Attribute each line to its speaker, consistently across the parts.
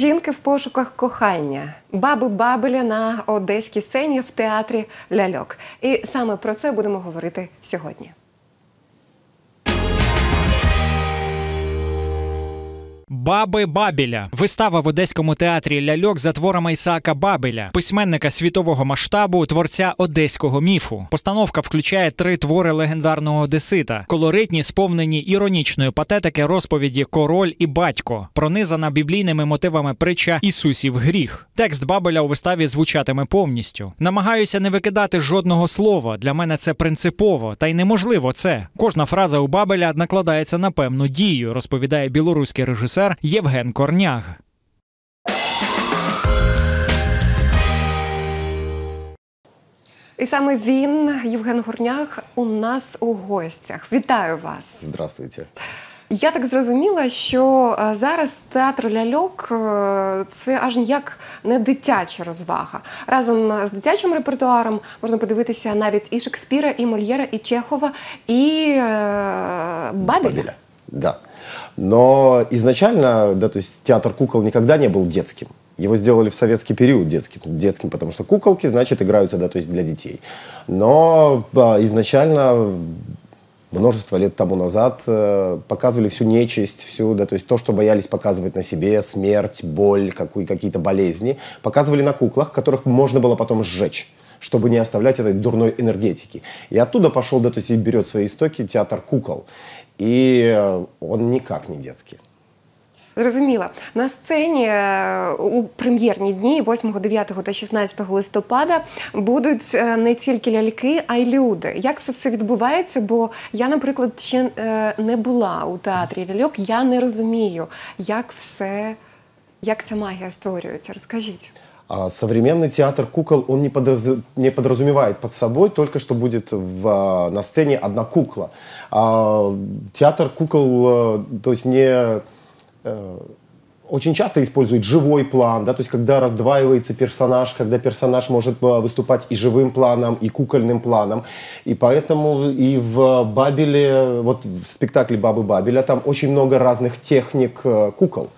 Speaker 1: Жінки в пошуках кохання, баби Бабеля на одеській сцені в театрі Ляльок. І саме про це будемо говорити сьогодні.
Speaker 2: Баби Бабіля, вистава в одеському театрі ляльок за творами Ісаака Бабіля, письменника світового масштабу, творця одеського міфу. Постановка включає три твори легендарного Одесита, колоритні, сповнені іронічної патетики розповіді Король і батько, пронизана біблійними мотивами притча Ісусів гріх. Текст Бабеля у виставі звучатиме повністю. Намагаюся не викидати жодного слова. Для мене це принципово, та й неможливо це. Кожна фраза у Бабеля накладається на певну дію, розповідає білоруський режисер. УРСР Євген Корняг.
Speaker 1: І саме він, Євген Горняг, у нас у гостях. Вітаю вас! Здравствуйте. Я так зрозуміла, що е, зараз театр ляльок е, це аж ніяк не дитяча розвага. Разом е, з дитячим репертуаром можна подивитися навіть і Шекспіра, і Мольєра, і Чехова, і Бабіля. Бабіля.
Speaker 2: Да. Но изначально, да, то есть театр кукол никогда не был детским. Его сделали в советский период детским, детским, потому что куколки, значит, играются, да, то есть для детей. Но а, изначально множество лет тому назад э, показывали всю нечисть, всю, да, то есть то, что боялись показывать на себе, смерть, боль, какую, какие-то болезни, показывали на куклах, которых можно было потом сжечь чтобы не оставлять этой дурной энергетики. И оттуда пошел, да, то есть берет свои истоки театр кукол. І э, он никак не детский.
Speaker 1: Зрозуміла на сцені е, у прем'єрні дні, 8, 9 та 16 листопада, будуть е, не тільки ляльки, а й люди. Як це все відбувається? Бо я, наприклад, ще е, не була у театрі ляльок. Я не розумію, як все, як ця магія створюється. Розкажіть.
Speaker 2: А, современный театр кукол, он не, подраз... не подразумевает под собой только, что будет в... А, на сцене одна кукла. А театр кукол, э, то есть не э, очень часто использует живой план, да, то есть когда раздваивается персонаж, когда персонаж может э, выступать и живым планом, и кукольным планом. И поэтому и в Бабеле, вот в спектакле «Бабы Бабеля» там очень много разных техник кукол.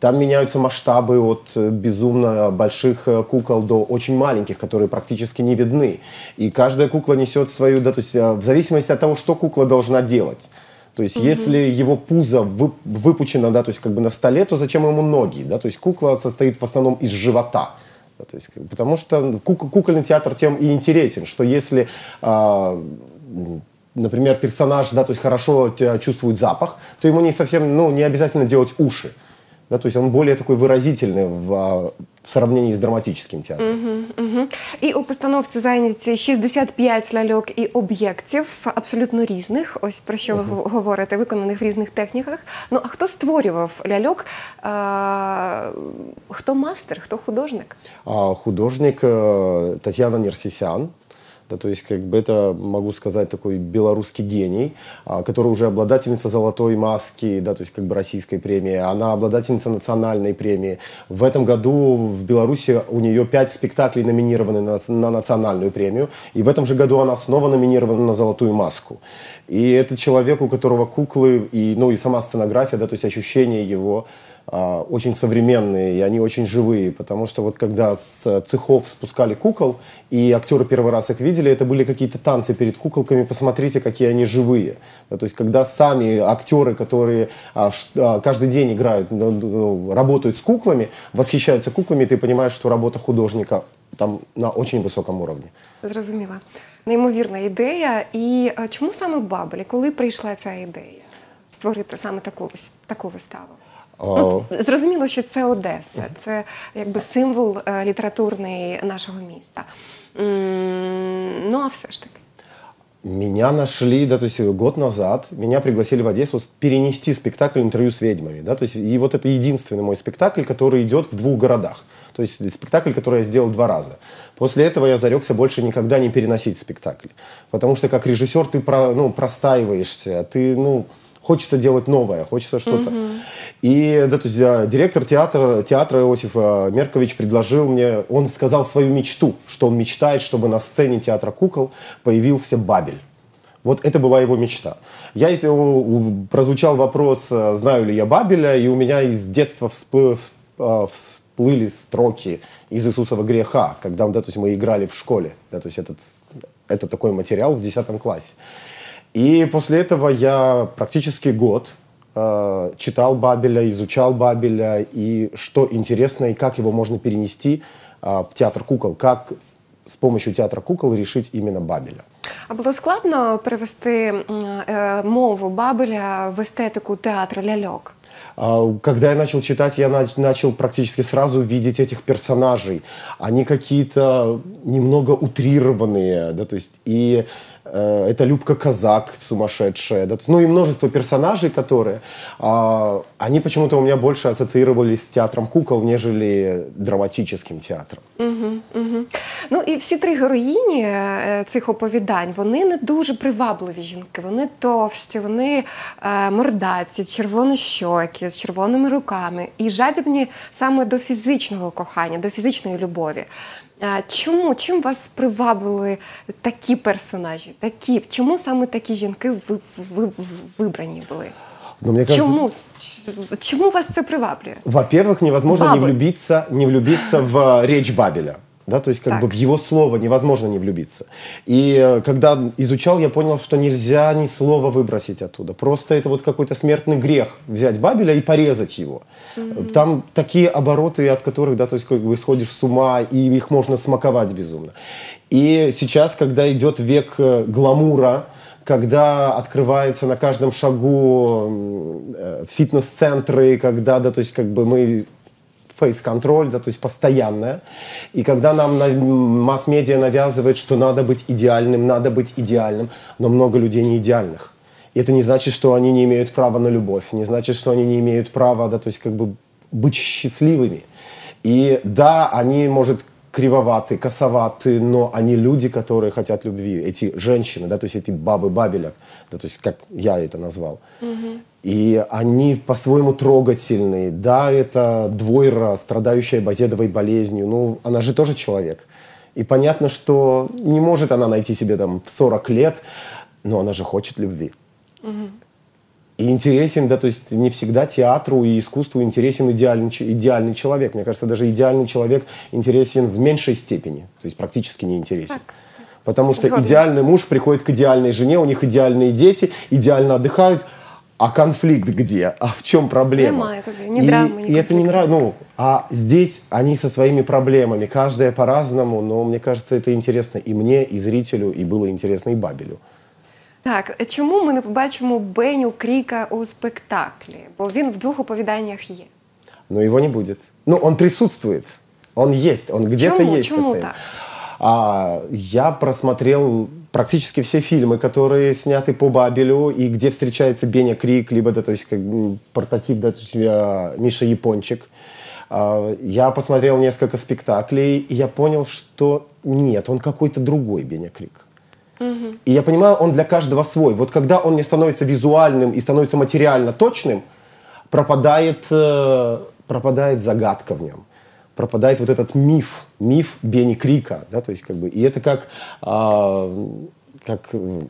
Speaker 2: Там меняются масштабы от э, безумно больших э, кукол до очень маленьких, которые практически не видны. И каждая кукла несет свою, да, то есть э, в зависимости от того, что кукла должна делать. То есть, mm-hmm. если его пузо выпучено, да, то есть как бы на столе, то зачем ему ноги, да? То есть кукла состоит в основном из живота. Да, то есть, потому что ну, кук- кукольный театр тем и интересен, что если а, например, персонаж, да, то есть хорошо чувствует запах, то ему не совсем, ну, не обязательно делать уши. Да, то есть он более такой выразительный в, а, в сравненні з драматичним
Speaker 1: театром. Угу, угу. І у постановці зайняті 65 ляльок і об'єктів абсолютно разных. Ось про что угу. ви говорите, виконаних в разных техниках. Ну а кто створював ляльок? А, хто мастер, Кто художник? А,
Speaker 2: художник Татьяна Нерсисян. Да, то есть, как бы это, могу сказать, такой белорусский гений, а, который уже обладательница золотой маски, да, то есть, как бы российской премии. Она обладательница национальной премии. В этом году в Беларуси у нее пять спектаклей номинированы на, на национальную премию. И в этом же году она снова номинирована на золотую маску. И это человек, у которого куклы и, ну, и сама сценография, да, то есть ощущение его а, очень современные, и они очень живые, потому что вот когда с цехов спускали кукол, и актеры первый раз их видели, это были какие-то танцы перед куколками, посмотрите, какие они живые. Да, то есть когда сами актеры, которые а, а, каждый день играют, ну, ну, работают с куклами, восхищаются куклами, ты понимаешь, что работа художника там на очень высоком уровне.
Speaker 1: Зрозуміла. Неймовірна ідея. І а, чому саме Бабель? Коли прийшла ця ідея створити саме таку, таку виставу? Ну, зрозуміло, що це Одеса, це якби символ літературний нашого міста. Ну а все ж таки.
Speaker 2: Меня нашли, да, то есть год назад меня пригласили в Одессу перенести спектакль «Интервью с ведьмами», да, то есть и вот это единственный мой спектакль, который идет в двух городах. То есть спектакль, который я сделал два раза. После этого я зарекся больше никогда не переносить спектакли. Потому что как режиссер ты про, ну, простаиваешься, ты, ну, хочется делать новое, хочется что-то. И да, то есть а, директор театра, театра Иосиф а, Меркович предложил мне, он сказал свою мечту, что он мечтает, чтобы на сцене театра кукол появился Бабель. Вот это была его мечта. Я, если прозвучал вопрос, а, знаю ли я Бабеля, и у меня из детства всплыли строки из Иисусова греха, когда да, то есть мы играли в школе. Да, то есть этот, это такой материал в 10 классе. И после этого я практически год э, читал Бабеля, изучал Бабеля, и что интересно, и как его можно перенести э, в театр кукол, как с помощью театра кукол решить именно Бабеля.
Speaker 1: А було складно перевести э, мову Бабеля в эстетику театра лялек?
Speaker 2: А, когда я начал читать, я начал практически сразу видеть этих персонажей. Они какие-то немного утрированные, да, то есть и Э, это Любка Казак сумасшедшая, да, ну и множество персонажей, которые, а, они почему-то у меня больше ассоциировались с театром кукол, нежели драматическим театром.
Speaker 1: Угу, угу. Ну і всі три героїні е, цих оповідань, вони не дуже привабливі жінки, вони товсті, вони е, мордаці, щоки, з червоними руками і жадібні саме до фізичного кохання, до фізичної любові. Чому чим вас привабили такі персонажі? Такі чому саме такі жінки ви, ви вибрані були?
Speaker 2: Но ну, мне кажется, чому
Speaker 1: чему вас це приваблює?
Speaker 2: Во-первых, невозможно Бабы. не влюбиться, не влюбиться в річ Бабеля. да, то есть как так. бы в его слово невозможно не влюбиться. И э, когда изучал, я понял, что нельзя ни слова выбросить оттуда. Просто это вот какой-то смертный грех взять Бабеля и порезать его. Mm-hmm. Там такие обороты, от которых, да, то есть как бы сходишь с ума, и их можно смаковать безумно. И сейчас, когда идет век э, гламура, когда открывается на каждом шагу э, фитнес-центры, когда, да, то есть как бы мы фейс-контроль, да, то есть постоянная. И когда нам масс-медиа навязывает, что надо быть идеальным, надо быть идеальным, но много людей не идеальных. И это не значит, что они не имеют права на любовь, не значит, что они не имеют права, да, то есть как бы быть счастливыми. И да, они, может, кривоваты, косоваты, но они люди, которые хотят любви. Эти женщины, да, то есть эти бабы бабеля, да, то есть как я это назвал. Угу. И они по-своему трогательные. Да, это двойра, страдающая базедовой болезнью. Ну, она же тоже человек. И понятно, что не может она найти себе там в 40 лет, но она же хочет любви. Угу. И интересен, да, то есть не всегда театру и искусству интересен идеальный, идеальный человек. Мне кажется, даже идеальный человек интересен в меньшей степени, то есть практически не интересен. Так. Потому что Згодно. идеальный муж приходит к идеальной жене, у них идеальные дети, идеально отдыхают – а конфликт где? А в чем проблема? Нема,
Speaker 1: это не и, драма, не И это
Speaker 2: не нравится. Ну, а здесь они со своими проблемами, каждая по-разному, но мне кажется, это интересно и мне, и зрителю, и было интересно и Бабелю.
Speaker 1: Так, э, чому ми не побачимо Беню Кріка у спектаклі? Бо він в двох оповіданнях є.
Speaker 2: Ну, его не будет. Ну, он присутствует. Он есть, он где-то есть Чому постоянно. так? А, я просмотрел практически все фильмы, которые сняты по Бабелю, и где встречается Беня Крик, либо, да, то есть, как прототип, да, то есть, э, Миша Япончик, а, я посмотрел несколько спектаклей, и я понял, что нет, он какой-то другой Беня Крик. И я понимаю, он для каждого свой. Вот когда он мне становится визуальным и становится материально точным, пропадает, э, пропадает загадка в нем пропадает вот этот миф, миф Бенни Крика, да, то есть как бы, и это как, а, как э,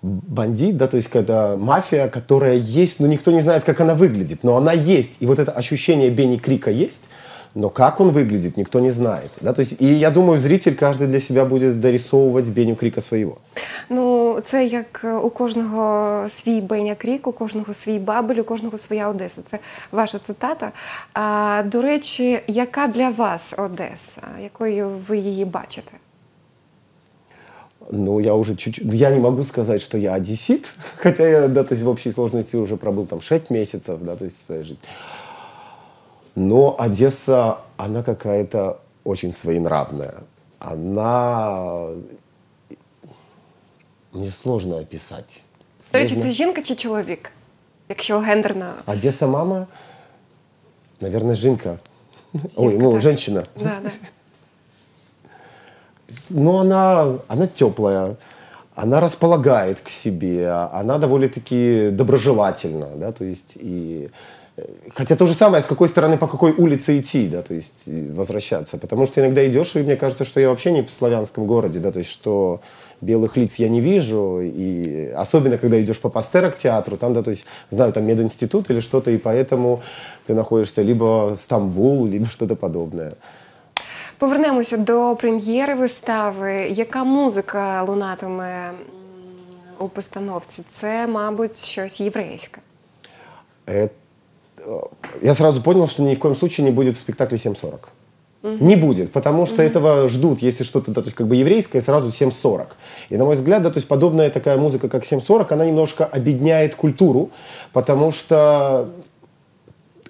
Speaker 2: бандит, да, то есть когда мафия, которая есть, но никто не знает, как она выглядит, но она есть, и вот это ощущение Бенни Крика есть – Но как он выглядит, никто не знает. Да? То есть, и я думаю, зритель каждый для себя буде дорисовувати Беню Кріка свого.
Speaker 1: Ну, це як е, у кожного свій Беня Крік, у кожного свій бабель, у кожного своя Одеса. Це ваша цитата. А, До речі, яка для вас Одеса? Якою ви її бачите?
Speaker 2: Ну, я уже чуть-чуть... Ну, я не могу сказать, что я одессит, хотя я, да, то есть в общей сложности уже пробыл там 6 месяцев, да, то есть в Но Одесса, она какая-то очень своенравная. Она... Э, мне сложно описать. До речі, це
Speaker 1: жінка чи чоловік? гендерно.
Speaker 2: Одесса мама? Наверное, женка. Ой, ну, женщина. Да, да. Но ну, она, она теплая, она располагает к себе, она довольно-таки доброжелательна, да, то есть и Хотя то же самое, с какой стороны, по какой улице идти, да, то есть э, возвращаться. Потому что иногда идешь, и мне кажется, что я вообще не в славянском городе, да, то есть что белых лиц я не вижу, и особенно, когда идешь по Пастера к театру, там, да, то есть, знаю, там мединститут или что-то, и поэтому ты находишься либо Стамбул, либо что-то подобное.
Speaker 1: Повернемося до прем'єри вистави. Яка музика лунатиме у постановці? Це, мабуть, щось єврейське.
Speaker 2: Это я сразу понял, что ни в коем случае не будет в спектакле 740.
Speaker 1: Mm-hmm. Не будет, потому что mm-hmm. этого
Speaker 2: ждут, если что-то, да, то есть как бы еврейское, сразу 7.40. И на мой взгляд, да, то есть подобная такая музыка, как 7.40, она немножко обедняет культуру, потому что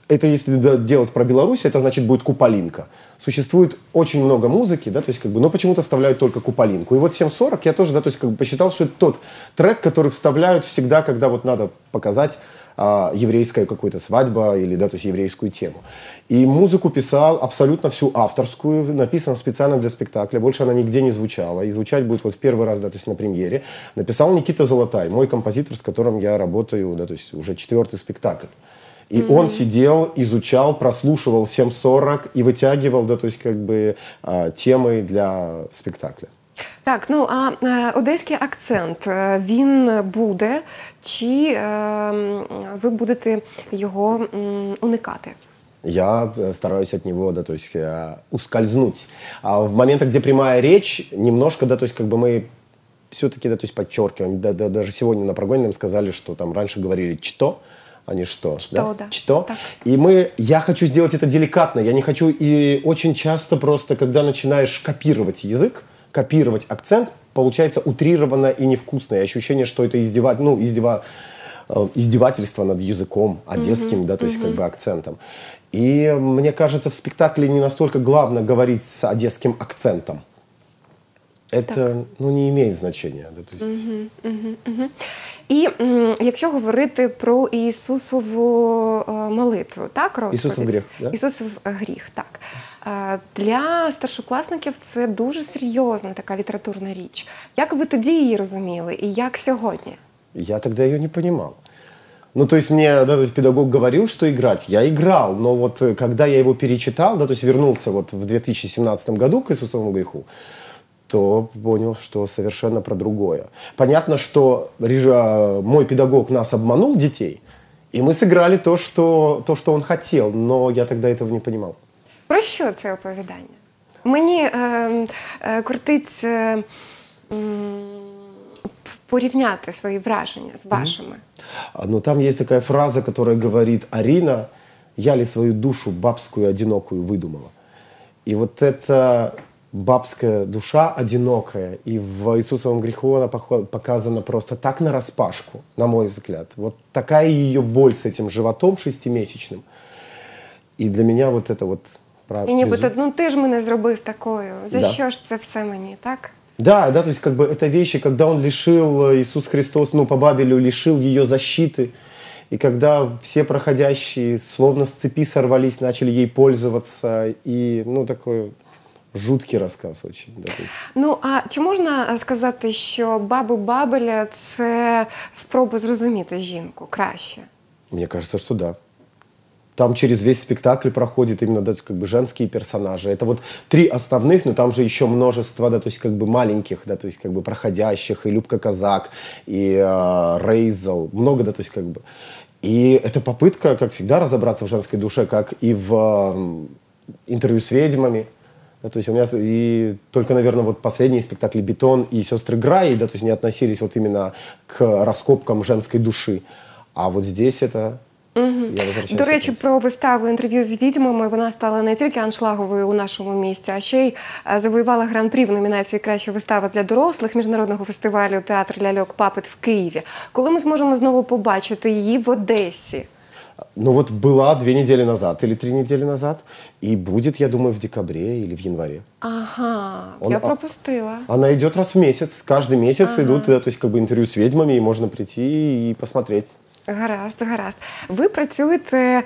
Speaker 2: это если делать про Беларусь, это значит будет куполинка. Существует очень много музыки, да, то есть как бы, но почему-то вставляют только куполинку. И вот 7.40 я тоже, да, то есть как бы посчитал, что это тот трек, который вставляют всегда, когда вот надо показать а, еврейская какая-то свадьба или, да, то есть еврейскую тему. И музыку писал абсолютно всю авторскую, написан специально для спектакля, больше она нигде не звучала, и звучать будет вот в первый раз, да, то есть на премьере. Написал Никита Золотай, мой композитор, с которым я работаю, да, то есть уже четвертый спектакль. И mm-hmm. он сидел, изучал, прослушивал 7.40 и вытягивал, да, то есть как бы а, темы для спектакля.
Speaker 1: Так, ну а одеський акцент він буде, чи ви будете його уникати?
Speaker 2: я стараюсь от него, да, то есть ускользнуть. А в моментах, где прямая речь, немножко, да, то есть как бы мы все-таки, да, то есть подчеркиваем, да, да, даже сегодня на прогоне нам сказали, что там раньше говорили «что», а не что. Что, да? да. Что. Так. И мы, я хочу сделать это деликатно, я не хочу, и очень часто просто, когда начинаешь копировать язык, копировать акцент, получается утрированно и невкусно. И ощущение, что это издевать, ну, издева, э, издевательство над языком одесским, mm-hmm. да, то есть mm-hmm. как бы акцентом. И мне кажется, в спектакле не настолько главное говорить с одесским акцентом. Это ну не має значення. Да, то есть...
Speaker 1: угу, угу, угу. І м, якщо говорити про Ісусову молитву, так розповідь? Ісусов гріх, да? Ісусов гріх, так. А, для старшокласників це дуже серйозна така літературна річ. Як ви тоді її розуміли и як сегодня?
Speaker 2: Я тогда ее не понимал. Ну, то есть мне, да, то есть педагог говорил, что играть. Я играл, но вот э, когда я его перечитал, да, то есть вернулся вот в 2017 году к Иисусовому греху, то понял, что совершенно про другое. Понятно, что а, мой педагог нас обманул, детей, и мы сыграли то, что, то, что он хотел, но я тогда этого не понимал.
Speaker 1: Про що це оповідання? Мені е, е, кортить е, порівняти свої враження з вашими.
Speaker 2: А, ну, там есть такая фраза, которая говорит «Арина, я ли свою душу бабскую одинокую выдумала?» И вот эта бабская душа одинокая, и в Иисусовом греху она показана просто так на нараспашку, на мой взгляд. Вот такая ее боль с этим животом шестимесячным. И для меня вот это вот про... И нібито,
Speaker 1: ну ты ж мене зробив такою, за да. що ж це все мені, так?
Speaker 2: Да, да, то есть как бы это вещи, когда он лишил э, Иисус Христос, ну по Бабелю лишил ее защиты, и когда все проходящие словно с цепи сорвались, начали ей пользоваться, и ну такой Жуткий розказ очі.
Speaker 1: Ну а чи можно сказать еще, баби Бабеля это спроба зрозуміти жінку краще?
Speaker 2: Мне кажется, что Да там через весь спектакль проходит именно, да, как бы женские персонажи. Это вот три основных, но там же еще множество, да, то есть как бы маленьких, да, то есть как бы проходящих, и Любка Казак, и э, Рейзел, много, да, то есть как бы. И это попытка, как всегда, разобраться в женской душе, как и в э, интервью с ведьмами, да, то есть у меня и только, наверное, вот последние спектакли «Бетон» и «Сестры Граи», да, то есть не относились вот именно к раскопкам женской души. А вот здесь это
Speaker 1: Угу. Я До речі, про виставу інтерв'ю з відьмами вона стала не тільки аншлаговою у нашому місті, а ще й е, завоювала гран-прі в номінації Краща вистава для дорослих міжнародного фестивалю Театр Ляльок Папит в Києві. Коли ми зможемо знову побачити її в Одесі?
Speaker 2: Ну вот была две недели назад или три недели назад, и будет, я думаю, в декабре или в январе.
Speaker 1: Ага, Он, я пропустила. А,
Speaker 2: она идет раз в месяц, каждый месяц ага. идут, да, э, то есть как бы интервью с ведьмами, и можно прийти и посмотреть.
Speaker 1: Гаразд, гаразд. Ви працюєте е,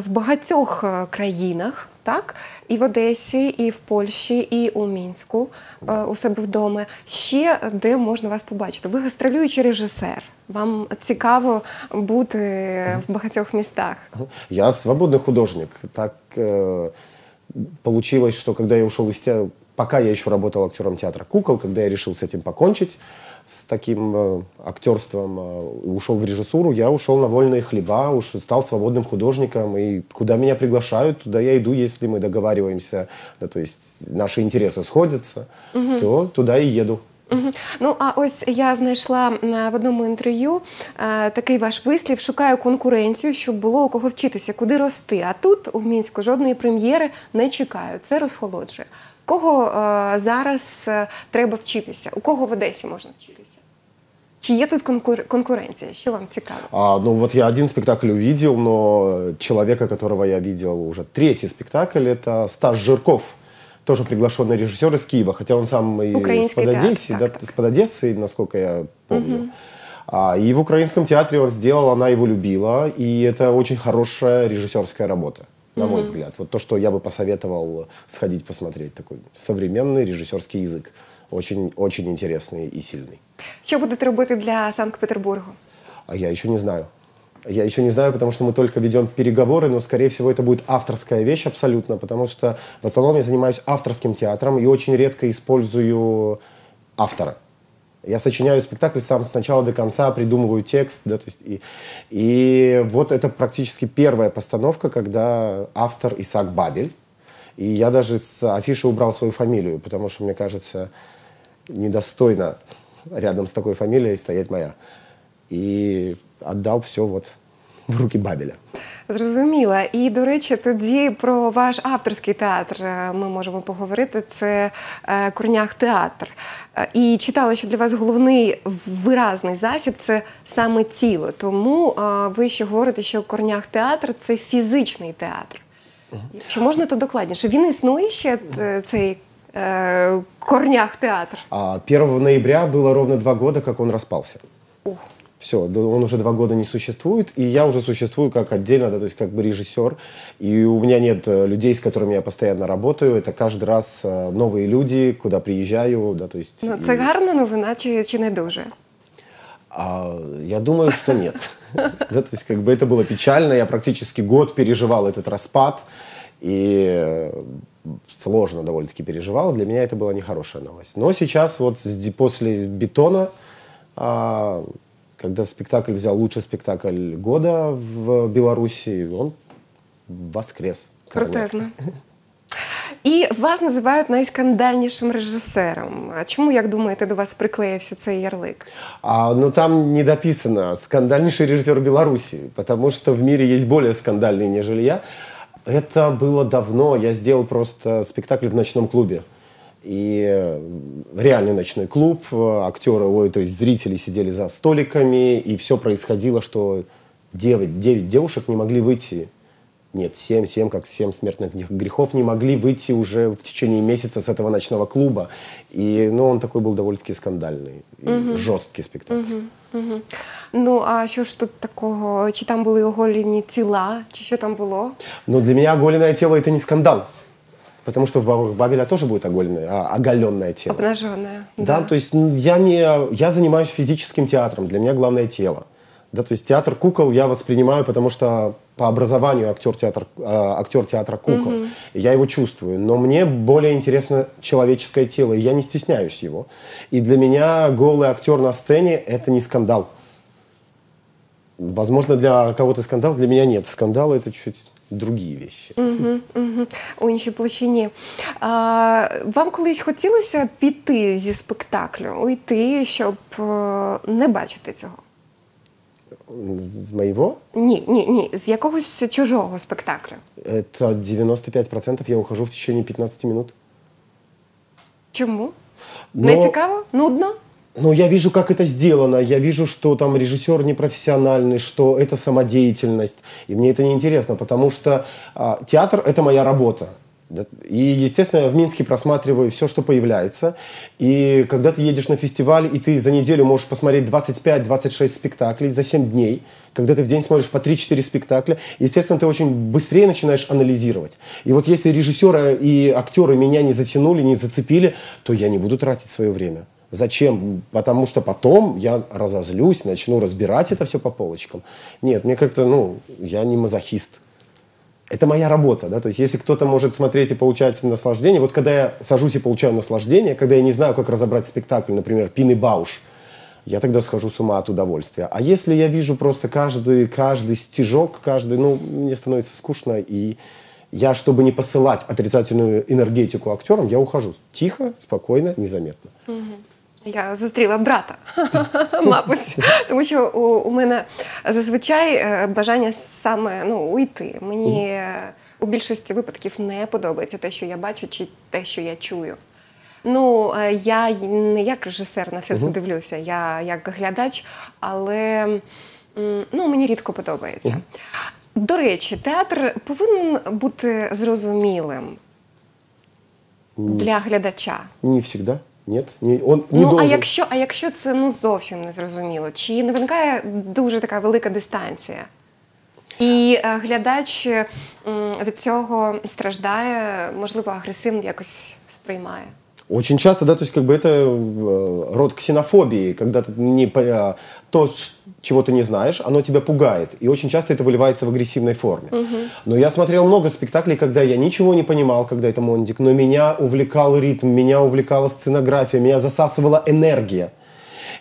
Speaker 1: в багатьох е, країнах, так? І в Одесі, і в Польщі, і у Мінську е, у себе вдома. Ще де можна вас побачити? Ви гастролюючий режисер. Вам цікаво бути е, в багатьох містах.
Speaker 2: Я свободний художник. Так э, получилось, что когда я йшов из театра, пока я еще работал актером театра кукол, когда я решил с этим покончить, с таким э, актерством, э, ушел в режиссуру, я ушел на вольные хлеба, уж стал свободным художником, и куда меня приглашают, туда я иду, если мы договариваемся, да, то есть наши интересы сходятся, угу. то туда и еду.
Speaker 1: Угу. Ну, а ось я знайшла в одному інтерв'ю е, такий ваш вислів: шукаю конкуренцію, щоб було у кого вчитися, куди рости. А тут у мінську жодної прем'єри не чекаю. Це розхолоджує кого зараз треба вчитися? У кого в Одесі можна вчитися? Чи є тут конкур конкуренция? Что вам цікаво?
Speaker 2: А, ну вот я один спектакль увидел, но человека, которого я видел уже третий спектакль, это Стас Жирков, тоже приглашенный режиссер из Киева, хотя он сам и с под Одессы, да, с под Одессы, насколько я помню. Угу. А, и в украинском театре он сделал, она его любила, и это очень хорошая режиссерская работа на мой взгляд. Вот то, что я бы посоветовал сходить посмотреть. Такой современный режиссерский язык. Очень, очень интересный и сильный.
Speaker 1: Что будете робити для Санкт-Петербурга?
Speaker 2: А я еще не знаю. Я еще не знаю, потому что мы только ведем переговоры, но, скорее всего, это будет авторская вещь абсолютно, потому что в основном я занимаюсь авторским театром и очень редко использую автора. Я сочиняю спектакль сам с начала до конца, придумываю текст, да, то есть и, и вот это практически первая постановка, когда автор Исаак Бабель, и я даже с афиши убрал свою фамилию, потому что, мне кажется, недостойно рядом с такой фамилией стоять моя. И отдал все вот в руки Бабіля.
Speaker 1: Зрозуміла. І до речі, тоді про ваш авторський театр е, ми можемо поговорити. Це е, корнях театр. Е, і читала, що для вас головний виразний засіб це саме тіло. Тому ви ще говорите, що корнях театр це фізичний театр. Чи можна то докладніше? Він існує ще цей корнях театр?
Speaker 2: 1 ноября було ровно два года, як він розпався. Ух. все, он уже два года не существует, и я уже существую как отдельно, да, то есть как бы режиссер, и у меня нет э, людей, с которыми я постоянно работаю, это каждый раз э, новые люди, куда приезжаю, да, то есть... Ну, и... це
Speaker 1: новина, чи, чи не дуже?
Speaker 2: А, я думаю, что нет. Да, то есть как бы это было печально, я практически год переживал этот распад, и э, сложно довольно-таки переживал, для меня это была нехорошая новость. Но сейчас вот после «Бетона» а, когда спектакль взял лучший спектакль года в Беларуси, он воскрес. Крутезно.
Speaker 1: І вас називають найскандальнішим режисером. А чому, як думаєте, до вас приклеївся цей ярлик?
Speaker 2: А, ну там не дописано скандальнейший режиссер Беларуси, потому что в мире есть более скандальные, нежели я. Это было давно. Я сделал просто спектакль в ночном клубе и э, реальный ночной клуб, э, актеры, ой, то есть зрители сидели за столиками, и все происходило, что 9, 9 девушек не могли выйти, нет, 7, 7, как 7 смертных грехов, не могли выйти уже в течение месяца с этого ночного клуба. И, ну, он такой был довольно-таки скандальный,
Speaker 1: угу. жорсткий спектакль. Угу. Ну, а що ж тут такого? Чи там були оголені тіла, чи що там було?
Speaker 2: Ну, для меня оголенное тело – это не скандал. Потому что в «Бабах Бабеля» тоже будет оголенное а, тело. Обнаженное. Да, да то есть я, не, я занимаюсь физическим театром, для меня главное тело. Да, то есть театр кукол я воспринимаю, потому что по образованию актер, театр, э, актер театра кукол. mm Я его чувствую, но мне более интересно человеческое тело, и я не стесняюсь его. И для меня голый актер на сцене – это не скандал. Возможно, для кого-то скандал, для меня нет. Скандал – это чуть другие вещи.
Speaker 1: У іншій площині. А, Вам колись хотілося піти зі спектаклю, уйти, щоб е, не бачити цього?
Speaker 2: З моєго?
Speaker 1: Ні, ні, ні, з якогось чужого спектаклю.
Speaker 2: Это е, 95% я ухожу в течение 15 минут.
Speaker 1: Чому? Но... Ну, не цікаво? Нудно?
Speaker 2: Ну я вижу, как это сделано, я вижу, что там режиссер непрофессиональный, что это самодеятельность, и мне это неинтересно, потому что а, театр — это моя работа. И, естественно, я в Минске просматриваю все, что появляется. И когда ты едешь на фестиваль, и ты за неделю можешь посмотреть 25-26 спектаклей за 7 дней, когда ты в день смотришь по 3-4 спектакля, естественно, ты очень быстрее начинаешь анализировать. И вот если режиссеры и актеры меня не затянули, не зацепили, то я не буду тратить свое время. Зачем? Потому что потом я разозлюсь, начну разбирать это все по полочкам. Нет, мне как-то, ну, я не мазохист. Это моя работа, да, то есть если кто-то может смотреть и получать наслаждение, вот когда я сажусь и получаю наслаждение, когда я не знаю, как разобрать спектакль, например, Пин и Бауш, я тогда схожу с ума от удовольствия. А если я вижу просто каждый, каждый стежок, каждый, ну, мне становится скучно, и я, чтобы не посылать отрицательную энергетику актерам, я ухожу тихо, спокойно, незаметно.
Speaker 1: Угу. Я зустріла брата, мабуть, тому що у, у мене зазвичай е, бажання саме ну уйти. Мені е, у більшості випадків не подобається те, що я бачу, чи те, що я чую. Ну, е, я не як режисер на все це дивлюся, я як глядач, але ну, мені рідко подобається. До речі, театр повинен бути зрозумілим для глядача.
Speaker 2: Не завжди. Ні, ні, он не ну, а якщо,
Speaker 1: а якщо це ну зовсім не зрозуміло, чи не виникає дуже така велика дистанція? І е, глядач від цього страждає, можливо, агресивно якось сприймає.
Speaker 2: Очень часто, да, то есть как бы это э, род ксенофобии, когда ты не, то, чего ты не знаешь, оно тебя пугает. И очень часто это выливается в агрессивной форме. Угу. Но я смотрел много спектаклей, когда я ничего не понимал, когда это Мондик, но меня увлекал ритм, меня увлекала сценография, меня засасывала энергия.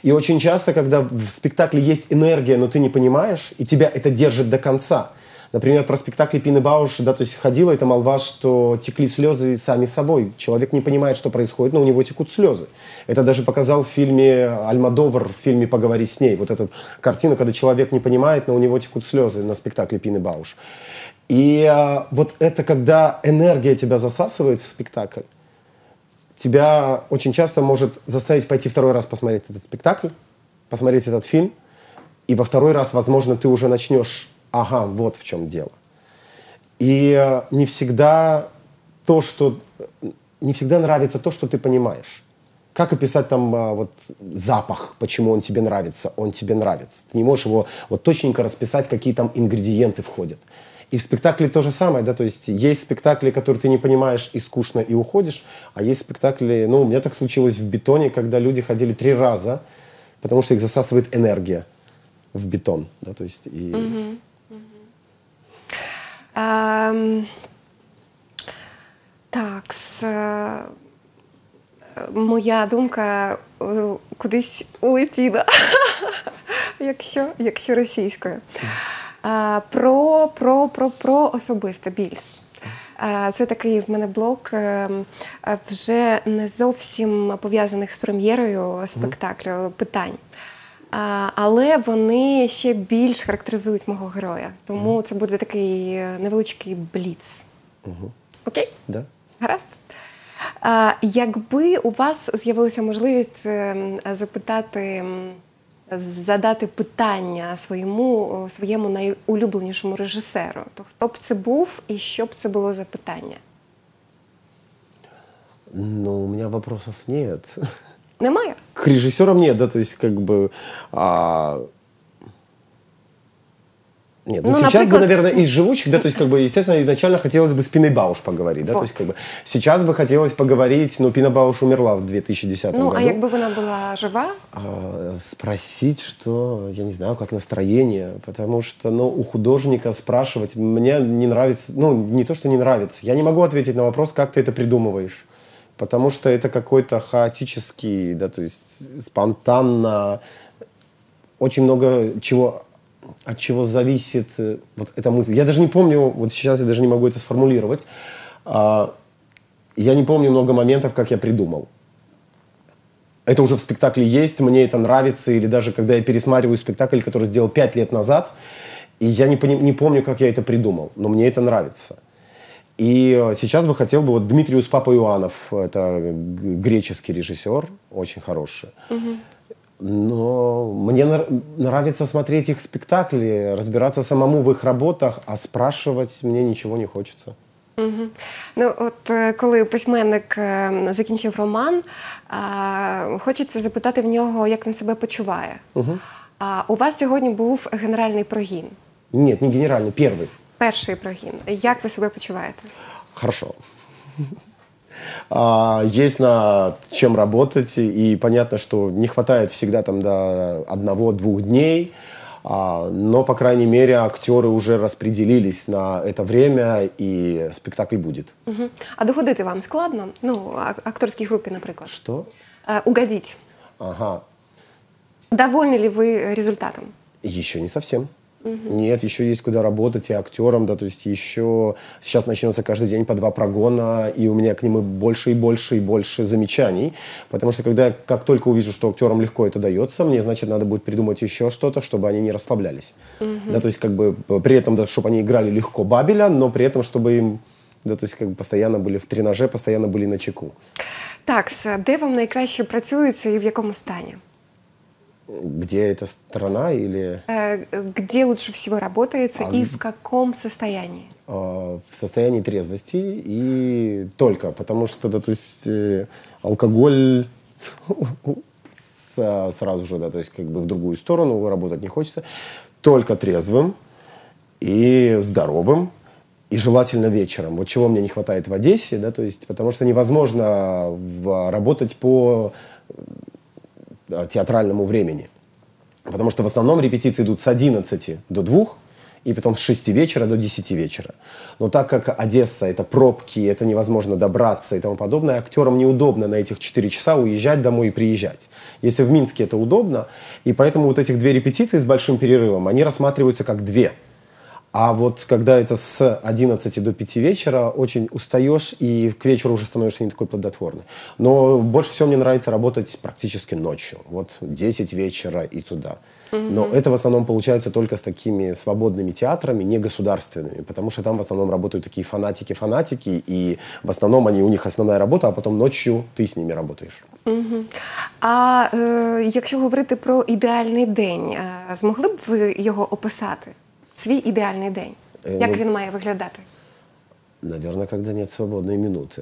Speaker 2: И очень часто, когда в спектакле есть энергия, но ты не понимаешь, и тебя это держит до конца – Например, про спектакль Пины Бауш, да, то есть ходила эта молва, что текли слезы сами собой. Человек не понимает, что происходит, но у него текут слезы. Это даже показал в фильме Альмадовар, в фильме «Поговори с ней». Вот эта картина, когда человек не понимает, но у него текут слезы на спектакле Пины Бауш. И а, вот это когда энергия тебя засасывает в спектакль, тебя очень часто может заставить пойти второй раз посмотреть этот спектакль, посмотреть этот фильм, и во второй раз, возможно, ты уже начнешь ага, вот в чем дело. И э, не всегда то, что... Не всегда нравится то, что ты понимаешь. Как описать там э, вот запах, почему он тебе нравится, он тебе нравится. Ты не можешь его вот точненько расписать, какие там ингредиенты входят. И в спектакле то же самое, да, то есть есть спектакли, которые ты не понимаешь и скучно, и уходишь, а есть спектакли, ну, у меня так случилось в бетоне, когда люди ходили три раза, потому что их засасывает энергия в бетон, да, то есть и...
Speaker 1: Угу. Ем, так, е, моя думка е, кудись улетіла, якщо якщо російською. Е, про про, про, про особисте більш. Це такий в мене блок ем, вже не зовсім пов'язаних з прем'єрою спектаклю питань. Але вони ще більш характеризують мого героя. Тому це буде такий е, невеличкий бліц. Угу. Окей? Да. Гаразд. Якби у вас з'явилася можливість ем, запитати, задати питання своєму своєму найулюбленішому режисеру, то хто б це був і що б це було за питання?
Speaker 2: Ну, у мене вопросов нет. Немає. К режиссерам нет, да, то есть как бы... А... Нет, ну, ну сейчас например... бы, наверное, из живучих, да, то есть, как бы, естественно, изначально хотелось бы с Пиной Бауш поговорить, да, вот. то есть, как бы, сейчас бы хотелось поговорить, но Пина Бауш умерла в 2010 ну, году. Ну, а как
Speaker 1: бы она была жива?
Speaker 2: А, спросить, что, я не знаю, как настроение, потому что, ну, у художника спрашивать, мне не нравится, ну, не то, что не нравится, я не могу ответить на вопрос, как ты это придумываешь потому что это какой-то хаотический, да, то есть спонтанно очень много чего от чего зависит э, вот эта мысль. Я даже не помню, вот сейчас я даже не могу это сформулировать. А, я не помню много моментов, как я придумал. Это уже в спектакле есть, мне это нравится, или даже когда я пересматриваю спектакль, который сделал пять лет назад, и я не, не помню, как я это придумал, но мне это нравится. И э, сейчас бы хотел бы вот Дмитриус Иоанов, это э, греческий режиссер, очень хороший. Угу. Но мне нравится смотреть их спектакли, разбираться самому в их работах, а спрашивать мне ничего не хочется.
Speaker 1: Угу. Ну, от э, коли письменник закінчив роман, а, хочеться запитати в нього, як він себе почуває. Угу. А у вас сьогодні був генеральний прогін?
Speaker 2: Ні, не генеральний, перший.
Speaker 1: Перший прогін. Як ви себе почуваєте?
Speaker 2: Хорошо. А, есть над чем работать, и понятно, что не хватает всегда там до одного-двух дней, а, но, по крайней мере, актеры уже распределились на это время, и спектакль будет.
Speaker 1: Угу. А доходити вам складно? Ну, а, акторській групі, например. Что? Угодить. Ага. Довольны ли вы результатом?
Speaker 2: Еще не совсем. Угу. Нет, еще есть куда работать и актером, да, то есть еще сейчас начнется каждый день по два прогона, и у меня к ним и больше и больше и больше замечаний, потому что когда как только увижу, что актерам легко это дается, мне значит надо будет придумать еще что-то, чтобы они не расслаблялись, угу. да, то есть как бы э, при этом, да, чтобы они играли легко Бабеля, но при этом чтобы им Да, то есть как бы постоянно были в тренаже, постоянно были на чеку.
Speaker 1: Так, де вам найкраще працюється и в каком состоянии?
Speaker 2: Где эта страна или...
Speaker 1: Э, где лучше всего работается а... и в каком состоянии?
Speaker 2: А, в состоянии трезвости и только, потому что, да, то есть э, алкоголь сразу же, да, то есть как бы в другую сторону работать не хочется, только трезвым и здоровым, и желательно вечером. Вот чего мне не хватает в Одессе, да, то есть, потому что невозможно работать по Э, театральному времени. Потому что в основном репетиции идут с 11 до 2, и потом с 6 вечера до 10 вечера. Но так как Одесса — это пробки, это невозможно добраться и тому подобное, актерам неудобно на этих 4 часа уезжать домой и приезжать. Если в Минске это удобно, и поэтому вот этих две репетиции с большим перерывом, они рассматриваются как две — а вот когда это с 11 до 5 вечера, очень устаешь и к вечеру уже становишься не такой плодотворный. Но больше всего мне нравится работать практически ночью. Вот 10 вечера и туда. Но это в основном получается только с такими свободными театрами, не государственными, потому что там в основном работают такие фанатики-фанатики, и в основном они, у них основная работа, а потом ночью ты с ними работаєш.
Speaker 1: Угу. А е, якщо говорити про идеальный день, смогли бы вы его описать? свій ідеальний день? Як ну, він має виглядати?
Speaker 2: Наверное, когда нет свободной минуты.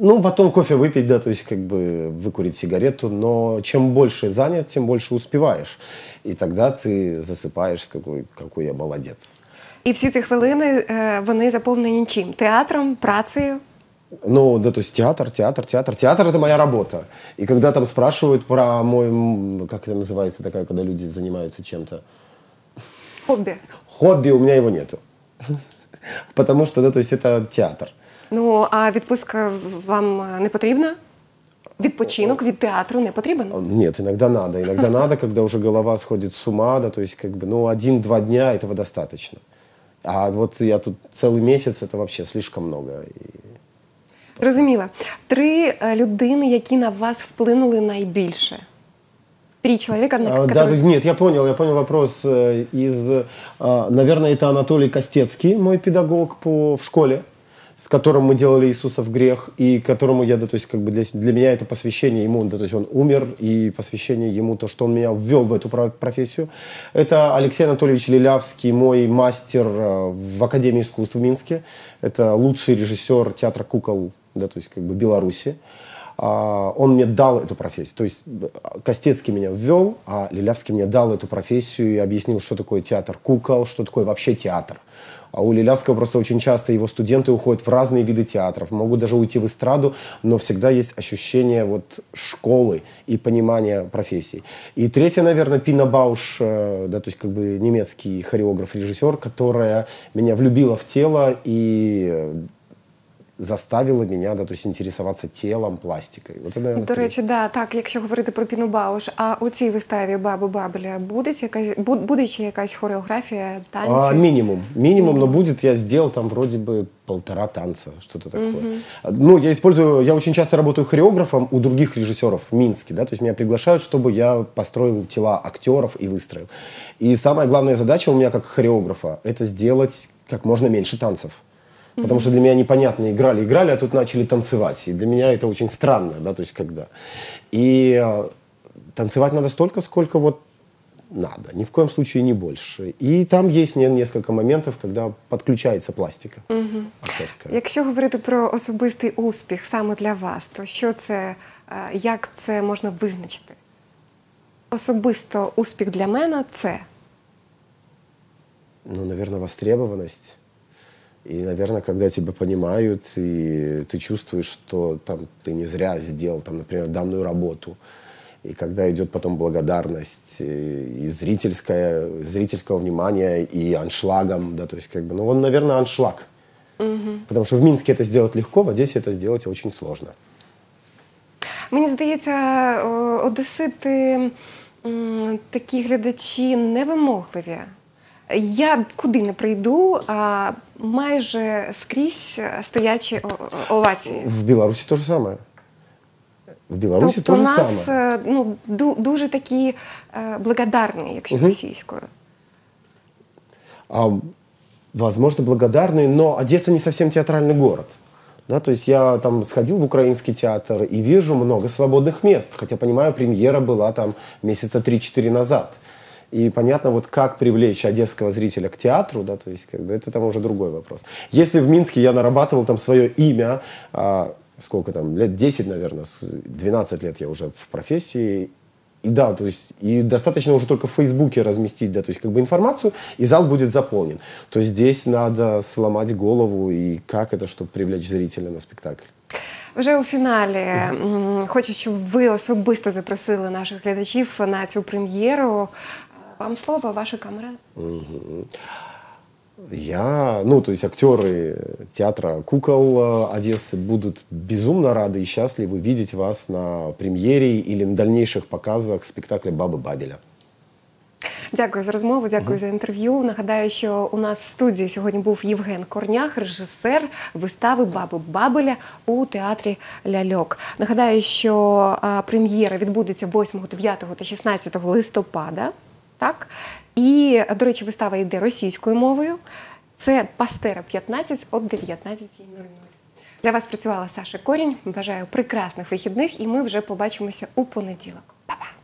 Speaker 2: Ну, потом кофе выпить, да, то есть как бы выкурить сигарету, но чем больше занят, тем больше успеваешь. И тогда ты засыпаешь, какой, какой я молодец.
Speaker 1: І всі ці хвилини э, вони заполнены чим? Театром, працею?
Speaker 2: Ну, да, то есть театр, театр, театр. Театр — это моя работа. И когда там спрашивают про мой, как это называется, такая, когда люди занимаются чем-то, Хобби. Хобби у меня его нету. Потому что, да, то есть это театр.
Speaker 1: Ну, а відпустка вам а, не потрібна? Відпочинок від театру не потрібен? А,
Speaker 2: нет, иногда надо. Иногда надо, когда уже голова сходит с ума, да, то есть как бы, ну, один-два дня этого достаточно. А вот я тут целый месяц, это вообще слишком много.
Speaker 1: Зрозуміла. Три людини, які на вас вплинули найбільше – три человека, однако, а, которые... Да,
Speaker 2: нет, я понял, я понял вопрос э, из... А, наверное, это Анатолий Костецкий, мой педагог по, в школе, с которым мы делали Иисуса в грех, и которому я, да, то есть как бы для, для меня это посвящение ему, да, то есть он умер, и посвящение ему, то, что он меня ввел в эту профессию. Это Алексей Анатольевич Лилявский, мой мастер э, в Академии искусств в Минске. Это лучший режиссер театра кукол, да, то есть как бы Беларуси. А, он мне дал эту профессию. То есть э, Костецкий меня ввел, а Лилявский мне дал эту профессию и объяснил, что такое театр кукол, что такое вообще театр. А у Лилявского просто очень часто его студенты уходят в разные виды театров, могут даже уйти в эстраду, но всегда есть ощущение вот школы и понимания профессии. И третье, наверное, Пина Бауш, э, да, то есть как бы немецкий хореограф-режиссер, которая меня влюбила в тело и э, заставило меня да, тобто, інтересуватися тілом, пластикою. От, наверное, До речі,
Speaker 1: да, так, якщо говорити про Піну Бауш, а у цій виставі Баби Бабеля буде, якась, буде ще якась хореографія, танці? А, мінімум. Мінімум,
Speaker 2: ну, мінімум. но буде, я зробив там вроді би полтора танца, что-то такое. Угу. Ну, я использую, я очень часто работаю хореографом у других режиссеров в Минске, да, то есть меня приглашают, чтобы я построил тела актеров и выстроил. И самая главная задача у меня как хореографа – это сделать как можно меньше танцев. Потому что для меня непонятно, играли, играли, а тут начали танцевать. И для меня это очень странно, да, то есть когда. И э, танцевать надо столько, сколько вот надо, ни в коем случае не больше. И там є несколько моментов, когда подключается пластика.
Speaker 1: Угу. Акторська. Якщо говорити про особистий успех, самый для вас, то что это, це, як це можна визначити? Особисто успех для меня – это
Speaker 2: Ну, наверное, востребованность. И, наверное, когда тебя понимают, и ты чувствуешь, что там, ты не зря сделал, там, например, данную работу, и когда идет потом благодарность э, и, зрительское, зрительского внимания, и аншлагом, да, то есть как бы, ну, он, наверное, аншлаг. Угу. Потому что в Минске это сделать легко, в Одессе это сделать очень сложно.
Speaker 1: Мені здається, э, одесити такі глядачі невимогливі. Я куди не прийду, а майже скрізь стоячі овації.
Speaker 2: В Білорусі те ж саме. В Білорусі тобто, те ж саме.
Speaker 1: У нас ну, дуже такі благодарні, якщо
Speaker 2: угу. російською. А, возможно, благодарные, но Одесса не совсем театральный город. Да, то есть я там сходил в украинский театр и вижу много свободных мест, хотя понимаю, премьера была там месяца 3-4 назад. И понятно, вот как привлечь одесского зрителя к театру, да, то есть как бы это там уже другой вопрос. Если в Минске я нарабатывал там свое имя, а, сколько там, лет 10, наверное, 12 лет я уже в профессии, и да, то есть и достаточно уже только в Фейсбуке разместить, да, то есть как бы информацию, и зал будет заполнен. То здесь надо сломать голову и как это, чтобы привлечь зрителя на спектакль.
Speaker 1: Вже у фіналі хочу, щоб ви особисто запросили наших глядачів на цю прем'єру. Вам слово, ваша камера.
Speaker 2: Я, ну, то есть актеры театра «Кукол» Одессы будут безумно рады и счастливы видеть вас на премьере или на дальнейших показах спектакля «Баба Бабеля».
Speaker 1: Дякую за розмову, дякую угу. за інтерв'ю. Нагадаю, що у нас в студії сьогодні був Євген Корнях, режисер вистави Баби Бабеля у театрі Ляльок. Нагадаю, що а, прем'єра відбудеться 8, 9 та 16 листопада. Так? І, до речі, вистава йде російською мовою. Це Пастера 15 от 19.00. Для вас працювала Саша Корінь. Бажаю прекрасних вихідних, і ми вже побачимося у понеділок. Па-па!